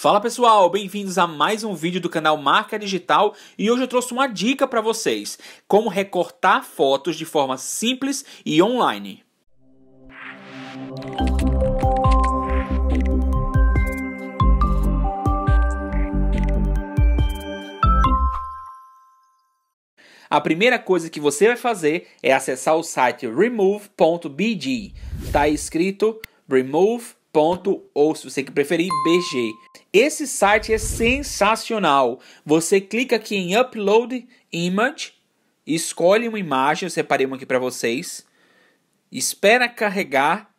Fala pessoal, bem-vindos a mais um vídeo do canal Marca Digital e hoje eu trouxe uma dica para vocês: como recortar fotos de forma simples e online. A primeira coisa que você vai fazer é acessar o site remove.bg. Está escrito remove ou se você preferir, BG. Esse site é sensacional. Você clica aqui em Upload Image, escolhe uma imagem, eu separei uma aqui para vocês, espera carregar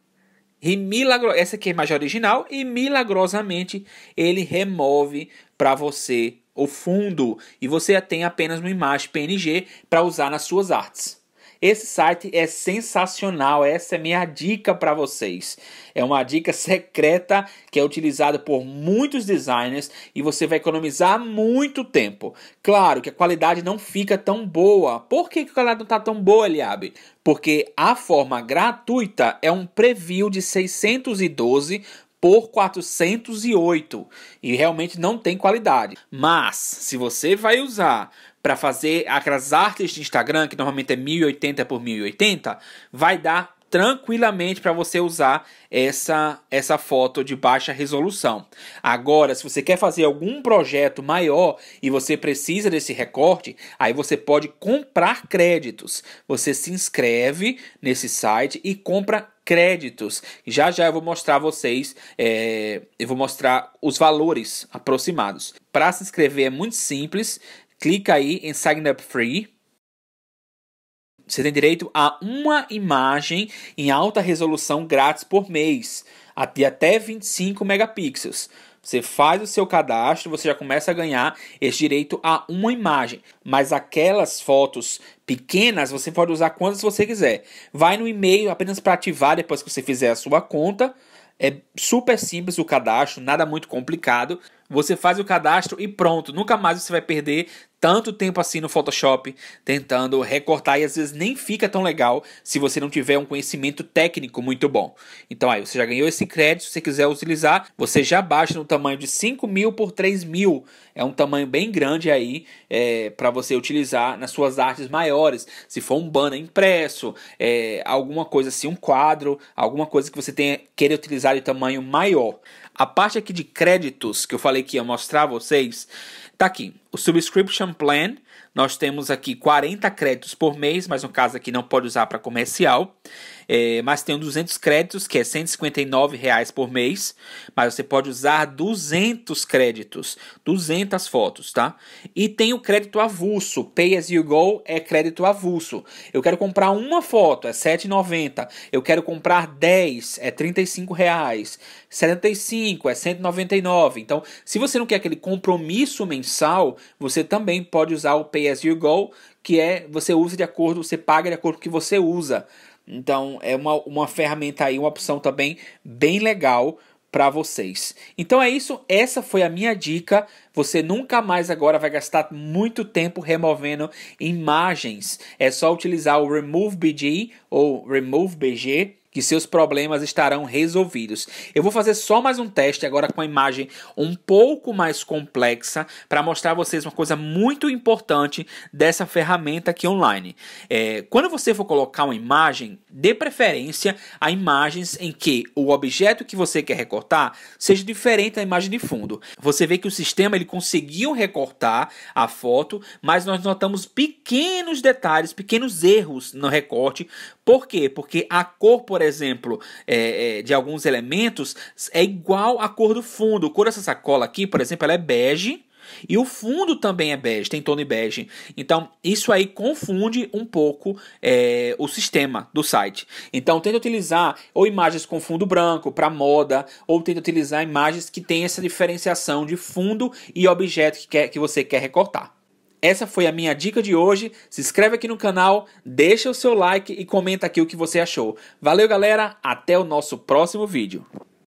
e milagro... essa aqui é a imagem original e milagrosamente ele remove para você o fundo e você tem apenas uma imagem PNG para usar nas suas artes. Esse site é sensacional, essa é minha dica para vocês. É uma dica secreta que é utilizada por muitos designers e você vai economizar muito tempo. Claro que a qualidade não fica tão boa. Por que a qualidade não está tão boa, Eliabe? Porque a forma gratuita é um preview de 612 por 408 e realmente não tem qualidade. Mas se você vai usar para fazer aquelas artes de Instagram, que normalmente é 1080 por 1080, vai dar tranquilamente para você usar essa, essa foto de baixa resolução. Agora, se você quer fazer algum projeto maior e você precisa desse recorte, aí você pode comprar créditos. Você se inscreve nesse site e compra créditos. Já já eu vou mostrar a vocês, é, eu vou mostrar os valores aproximados. Para se inscrever é muito simples, clica aí em Sign Up Free. Você tem direito a uma imagem em alta resolução grátis por mês, de até 25 megapixels. Você faz o seu cadastro, você já começa a ganhar esse direito a uma imagem. Mas aquelas fotos pequenas você pode usar quantas você quiser. Vai no e-mail apenas para ativar depois que você fizer a sua conta. É super simples o cadastro, nada muito complicado. Você faz o cadastro e pronto, nunca mais você vai perder tanto tempo assim no Photoshop tentando recortar e às vezes nem fica tão legal se você não tiver um conhecimento técnico muito bom. Então aí você já ganhou esse crédito, se você quiser utilizar, você já baixa no tamanho de 5 mil por 3 mil. É um tamanho bem grande aí é, para você utilizar nas suas artes maiores. Se for um banner impresso, é, alguma coisa assim, um quadro, alguma coisa que você tenha queira utilizar de tamanho maior. A parte aqui de créditos que eu falei falei que ia mostrar a vocês Tá aqui, o subscription plan, nós temos aqui 40 créditos por mês, mas no caso aqui não pode usar para comercial. É, mas tem 200 créditos, que é 159 reais por mês, mas você pode usar 200 créditos, 200 fotos, tá? E tem o crédito avulso, Pay As You Go é crédito avulso. Eu quero comprar uma foto, é 7,90. Eu quero comprar 10, é 35 reais. 75 é 199. Então, se você não quer aquele compromisso mensal, sal, você também pode usar o Pay As You Go, que é você usa de acordo, você paga de acordo com o que você usa. Então é uma, uma ferramenta aí, uma opção também bem legal para vocês. Então é isso, essa foi a minha dica. Você nunca mais agora vai gastar muito tempo removendo imagens. É só utilizar o Remove BG ou Remove BG que seus problemas estarão resolvidos. Eu vou fazer só mais um teste agora com a imagem um pouco mais complexa para mostrar a vocês uma coisa muito importante dessa ferramenta aqui online. É, quando você for colocar uma imagem, dê preferência a imagens em que o objeto que você quer recortar seja diferente da imagem de fundo. Você vê que o sistema ele conseguiu recortar a foto, mas nós notamos pequenos detalhes, pequenos erros no recorte. Por quê? Porque a cor, por por exemplo, é, é, de alguns elementos é igual à cor do fundo. A cor dessa sacola aqui, por exemplo, ela é bege. E o fundo também é bege, tem tom bege. Então, isso aí confunde um pouco é, o sistema do site. Então, tenta utilizar ou imagens com fundo branco para moda, ou tenta utilizar imagens que tem essa diferenciação de fundo e objeto que, quer, que você quer recortar. Essa foi a minha dica de hoje. Se inscreve aqui no canal, deixa o seu like e comenta aqui o que você achou. Valeu, galera. Até o nosso próximo vídeo.